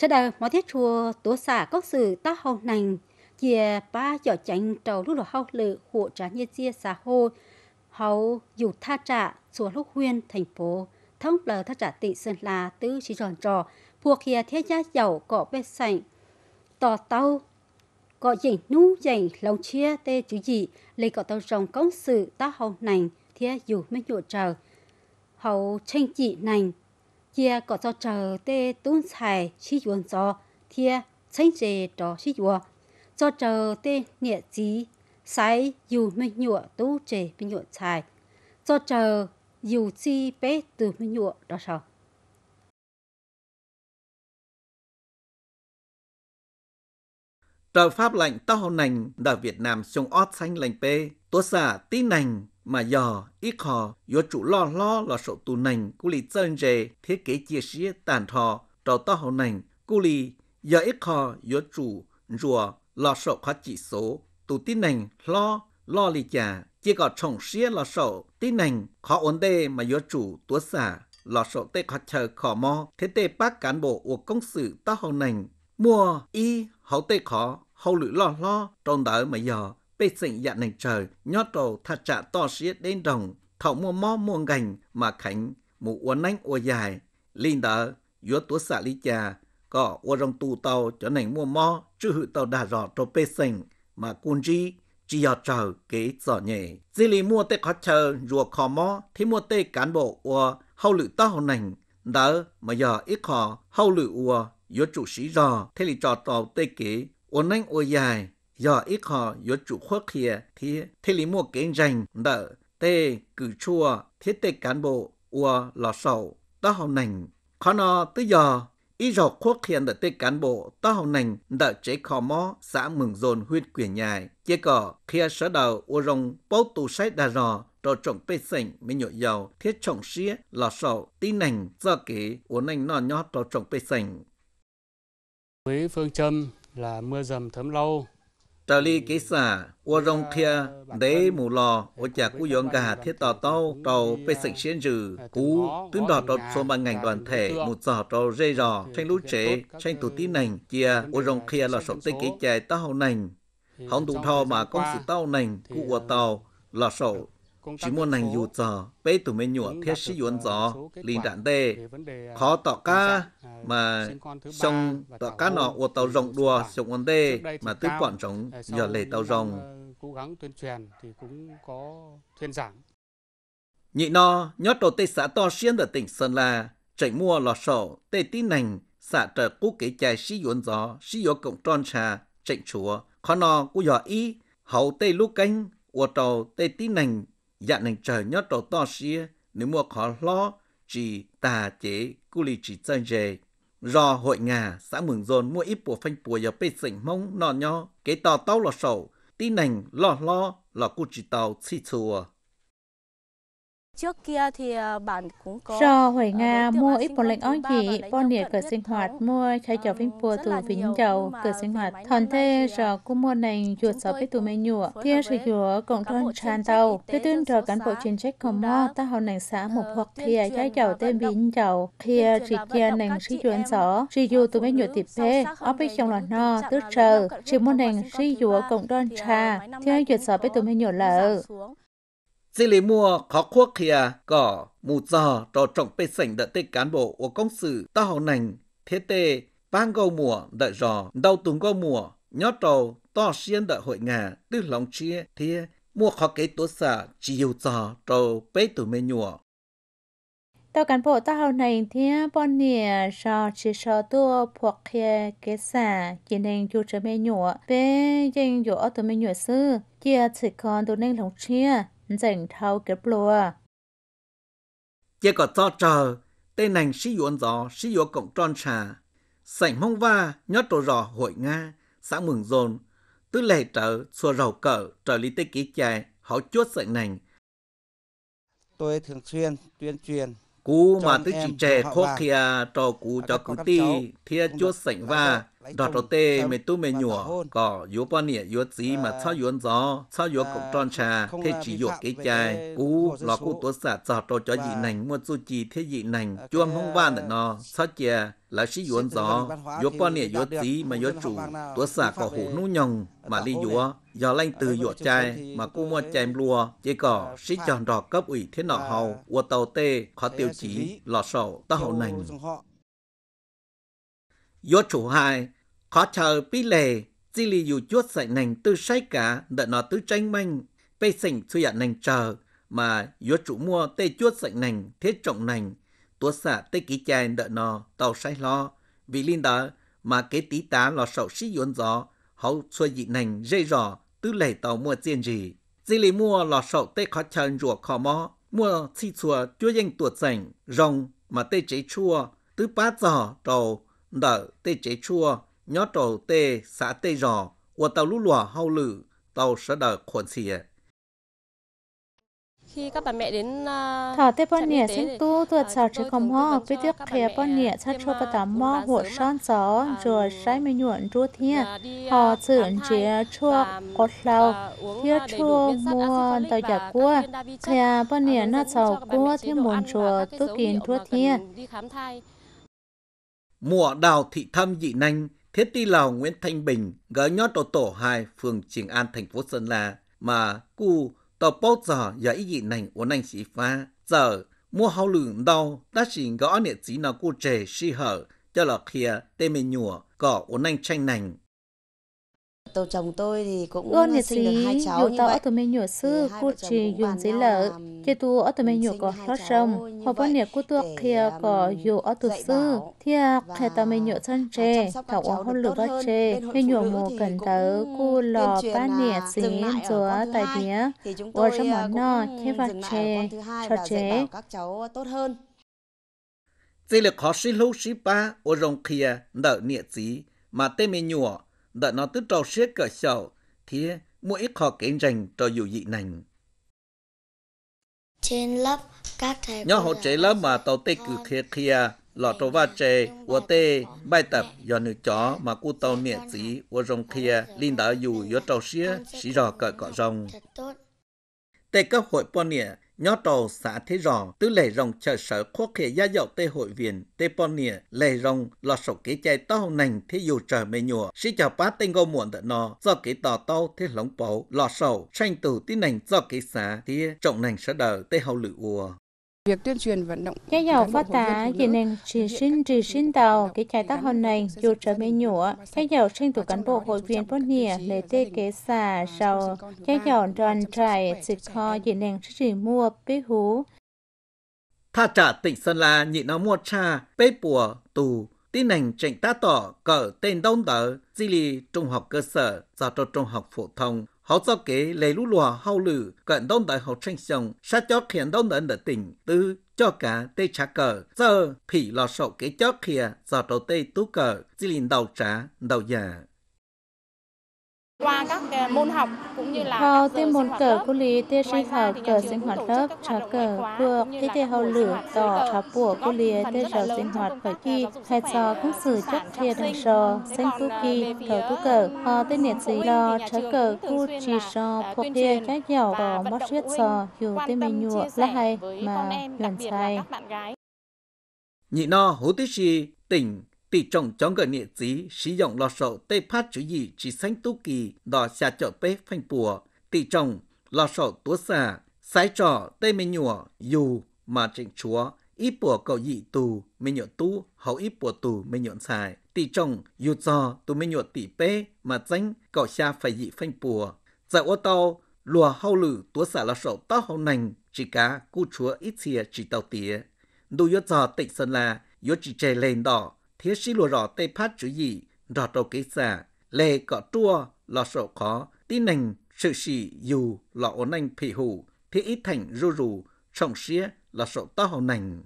sẽ đợi mọi thiết chùa tố xả có sự tác hậu nành chia ba cho chánh trầu lúc lọ hậu lự hộ trả nhân chia xã hô hậu dù tha trả chùa lúc huyên thành phố thông lờ tha trả tị sơn la tứ chỉ tròn trò phua kia thế gia giàu cọ bê sảnh tò tàu cọ dành nu dành lòng chia tê chú gì lấy cọ tàu rồng công sự tác hậu nành thế dù mới nhộn trời hậu tranh chị nành kia có cho chờ tê tốn xài chi yuan cho thia tránh chế cho chi yuan cho chờ tê nghĩa chí sai dù mình nhựa tú chế mình nhựa xài cho chờ dù chi bé từ mình nhựa đó sao Trợ pháp lạnh tao nành đã Việt Nam sông ót xanh lành pê, tố xả tin nành mà giờ ít họ do chủ lo lo là sổ tù nành cú lì chân dề thế kế chia sẻ tàn thọ trò to hậu nành cú lì giờ ít họ do chủ rùa là sổ khó chỉ số tù tin nành lo lo lì chả chỉ có trồng sẻ là sổ tin nành khó ổn đề mà do chủ tuốt xả là sổ tê khó chờ khó mò thế tê bác cán bộ của công sự to hậu nành mua y hậu tê khó hậu lự lo lo trong đỡ mà giờ bê xịn dạ nền trời, nhót đầu thật trả to xía đến đồng, thọ mua mò mua ngành mà khánh, mù uốn nánh ô dài, linh đỡ, yếu tố xạ lý trà, có ô rong tù tàu cho nền mua mò, chứ hữu tàu đà rõ cho bê xịn, mà cun chi, chỉ ở chờ kế giỏ nhẹ. Dì lì mua tê khó chờ, rùa khó mò, thì mua tê cán bộ ô, hậu lự tàu nành, đỡ mà giờ ít khó, hậu lự ô, yếu chủ sĩ rò, thế lì trò tàu tê kế, uốn nánh ô dài, giờ ít họ yếu chủ khuất kia thì thế lý mua kiến rành đỡ tê cử chua thiết tê cán bộ ua lò sầu đó học nành khó nó tới giờ ý rõ khuất hiện đỡ tê cán bộ đó học nành đỡ chế khó mó xã mừng dồn huyết quyền nhài chế cỏ kia sở đầu ua rồng bố tù sách đà rò rồi trồng bê sảnh mới nhộn dầu thiết trồng xía lò sầu tí nành do kế uốn nành non nhót rồi trồng bê sảnh với phương châm là mưa dầm thấm lâu tờ li kỹ xà ô rong thia đế mù lò ô chả cú dọn cả thiết tò tàu tàu bê sạch xuyên trừ cú tuyến đỏ đột số bằng ngành đoàn thể một giỏ tàu dây rò tranh lũ trễ tranh thủ tí nành chia ô rong thia là sổ tê kỹ chài tàu nành hóng tụ thò mà con sự tàu nành cú ô tàu là sổ chỉ muốn nành dù giò bế tụi mình nhụa thiết sĩ yuan giò liền đạn đề khó ờ, tỏ cá ờ, mà sông tỏ cá nọ của tàu rồng đùa sông vấn đề mà tứ quản rồng ờ, nhờ lệ tàu rồng cố gắng tuyên truyền thì cũng có thuyên giảng nhị no nhót đầu tây xã to xiên ở tỉnh sơn la chạy mua lò sổ tê tí nành xã trợ cú kế chài sĩ yuan giò sĩ yuan cộng tròn trà chạy chùa khó no cú dò y hậu tây lú canh của tàu tê tí nành dạng này chờ nhớ tổ to xia nếu mua khó lo chỉ tà chế cú lì chỉ chân dề do hội ngà xã mường dồn mua ít bùa phanh bùa giờ bê sỉnh mông nọ nho cái to tao lò sầu tí nành lò lo là cú chỉ tàu chi chùa Trước kia thì ờ, bạn cũng có Rò hồi ờ, Nga mua ít bọn lạnh oi gì, bọn địa cửa sinh hoạt mua chai chó ờ, vinh bùa từ vì những dầu cửa sinh hoạt. Thòn thê rò cô mua nành chuột sáu bế tù mê nhùa, kia sử dụng cộng thân tràn tàu. thứ Tư tuyên cán bộ chuyên trách không mò, ta hào nành xã một hoặc thìa chai chó tên bí những dầu, thìa rì kia nành sử dụng gió, sử dụng từ mê nhựa tịp phê, óp bích trong lọt no, tức trờ, chỉ mua nành sử dụng cộng thân trà, thìa chuột sáu bế tù mê nhùa lợ. Dĩ lý mua khó quốc kia có à, mù giò trò trọng bê sảnh đợi tê cán bộ của công sự ta hậu thế tê vang gâu mùa đợi rò đau tùng gâu mùa nhót trầu to xiên đợi hội ngà tư lòng chia thia mua khó kế tố xả chiều giò trầu bê tù mê nhùa tao cán bộ tao hậu nành thia bọn nìa rò chỉ rò tua thuộc kia xả chỉ nành dù trở mê nhùa bê dành dù ở tù mê nhùa sư chia còn tù nành lòng chia dành thao kếp lùa. chỉ có cho chờ, tên nành sĩ yuan gió, sĩ yuan cộng tròn trà. Sảnh mong va, nhót trò rò hội Nga, xã mừng dồn. Tư lệ trở, xua rầu cỡ, trở lý tế ký chài, họ chốt sảnh nành. Tôi thường xuyên tuyên truyền Cú mà tới chỉ trẻ khô kia trò cú cho cú ti, thia chốt sảnh va đó đầu tê mẹ tu mẹ nhùa có yếu bao nhiêu yếu gì mà sao ờ. yếu gió sao yếu cục ờ, tròn trà thế chỉ yếu cái chai cú lọ cú tuốt xả sao cho cho dị nành mua su chi thế dị nành chuông không van được nó sao chè là sĩ yếu gió yếu bao nhiêu yếu gì mà yếu chủ tuốt xả có hủ nú nhồng ờ, mà đi yếu do lanh từ yếu chai mà cú mua chai lúa chỉ có sĩ chọn đỏ cấp ủy thế nọ hầu của tàu tê khó tiêu chí lọ sổ tàu nành Yo chủ hai khó chờ bí lề, di lì dù chuốt dạy nành tư sách cả, đợi nó tư tranh manh, bê sỉnh suy ạ dạ nành chờ, mà yo chủ mua tê chuốt dạy nành, thiết trọng nành, tuốt xạ tê ký chèn đợi nó tàu say lo, vì linh đó mà cái tí tá lò sậu sĩ yuân gió, hậu xuôi dị nành dây rò, tư lệ tàu mua tiền gì. Di lì mua lò sậu tê khó chờ rùa khó mò, mua chi chùa chúa danh tuột rảnh, rồng mà tê chế chua, tứ bát giò trầu đỡ tê chế chua, nhó trầu tê xã tê giò, của tàu lũ lùa hâu lử, tàu sẽ đỡ khuẩn xìa. À. khi các bà mẹ đến à, thả tê bọn nhẹ sinh tu tuột sợ chứ không ho biết tiếc khía bọn nhẹ sát cho bà tám mò hộ son gió à, rửa trái mì nhuận chua thiên họ dưỡng chế chua cột lâu thiết chua mua tàu giả cua khía bọn nhẹ nát sầu cua thiên muốn chua tu kín chua thiên mùa đào thị thâm dị nanh, thiết ti lào Nguyễn Thanh Bình, gỡ nhót tổ tổ 2, phường Trường An, thành phố Sơn La, mà cu tờ bót giờ giờ dị nành của nành sĩ pha Giờ, mua hao lượng đau, đã chỉ gõ nệ chí nào cu trẻ si hở, cho là kia tê mê nhùa, gõ của nành tranh nành. Tổ chồng tôi thì cũng Ôn nhật sinh được hai cháu như vậy. Tôi mình nhỏ sư cô chỉ dùng giấy lỡ. Chỉ tu ở tôi mình nhỏ có hết sông. Họ bao nhiêu cô tuộc kia có dù ở tổ sư. Thì khi tôi mình nhỏ chân trề, thảo ở hôn lửa bắt trề. Mình nhỏ mù cần tớ cô lò ba nhiệt sinh chúa tại đĩa. À, ở trong món nọ, khi bát trề, cho trề. Các cháu tốt hơn. Đây là khó sĩ lâu sĩ ba ở rồng kia nợ nhiệt gì mà tên mình nhỏ đã nó tức trâu xế cỡ sầu thì mỗi ít họ kiến rành cho dù dị nành. Trên lớp các thầy Nhớ hộ trẻ lớp mà tàu tê cử kia khía lọ trâu va trẻ và tê bài tập do nữ chó mà cụ tàu nhẹ sĩ và rồng khía linh đã dù do trâu xế xí rò cỡ cỡ rồng. Tê cấp hội bọn nhẹ nhó trò xã thế rò tứ lệ rồng trợ sở quốc hệ gia dậu tê hội viên tê pon nịa lệ rồng lọ sổ kế chạy tao nành thế dù trở mê nhùa sĩ chào bá tên gô muộn tận nò do kế tò to thế lóng bầu lọ sổ sanh tử tí nành do kế xã thế trọng nành sở đờ tê hậu lự ùa việc tuyên truyền vận động. Nhà giàu phát tá chỉ nên chỉ sinh chỉ sinh tàu cái trái tác hòn này dù trở mấy nhũa. Nhà giàu sinh thủ cán bộ hội viên bốt nhìa lấy tê kế xà sau. Nhà giàu đoàn trại dịch kho chỉ nên chỉ mua bế hú. Tha trả tỉnh Sơn La nhị nó mua cha, bế bùa, tù, tin hành trịnh tá tỏ cỡ tên đông tờ, di lì trung học cơ sở, giao cho trung học phổ thông, họ cho kế lấy lũ lùa hậu lử cận đông đại học tranh sông sát cho khiến đông đại ở tỉnh tư cho cả tê trả cờ giờ phỉ lò sổ kế cho kia giờ đầu tê tú cờ chỉ lìn đầu trả đầu già qua các môn học cũng như là vào tiêm môn cờ cô lý tia sinh học cờ sinh hoạt lớp trả cờ cuộc tia tia hậu lửa tỏ trả bùa cô lý tia sở sinh hoạt phải chi hay trò cũng sử chất thiệt thằng sò sinh tu à, kỳ thờ tu cờ ừ, họ tên nhiệt sĩ lo trả cờ khu chỉ sò cuộc tia các dẻo có mất huyết sò hiểu tên mình nhụa là hay mà gần sai nhị no hú tiết chi tỉnh tỷ trọng chống gỡ nghệ sĩ sử dụng lò sổ tê phát chủ dị chỉ sánh tu kỳ đò xa chợ bế phanh bùa tỷ trọng lò sổ tố xà sái trò tê mê nhùa dù mà trịnh chúa ít bùa cầu dị tù mê nhọ tu hậu ít bùa tù mê nhọn xài tỷ trọng dù trò tù mê nhọ tỷ bế mà danh cầu xa phải dị phanh bùa dạ ô tàu lùa hậu lử tố xà lò sổ tóc hậu nành chỉ cá cu chúa ít xìa chỉ tàu tía đủ yếu trò tỉnh sơn là yếu chỉ chè lên đỏ thế sĩ lùa rõ tây phát chữ gì rõ đầu kế xả lệ cọ tua lọ sổ khó tin nành sự sĩ dù lọ ổn anh phỉ hủ thế ít thành rù rù trọng xía là sổ to hậu nành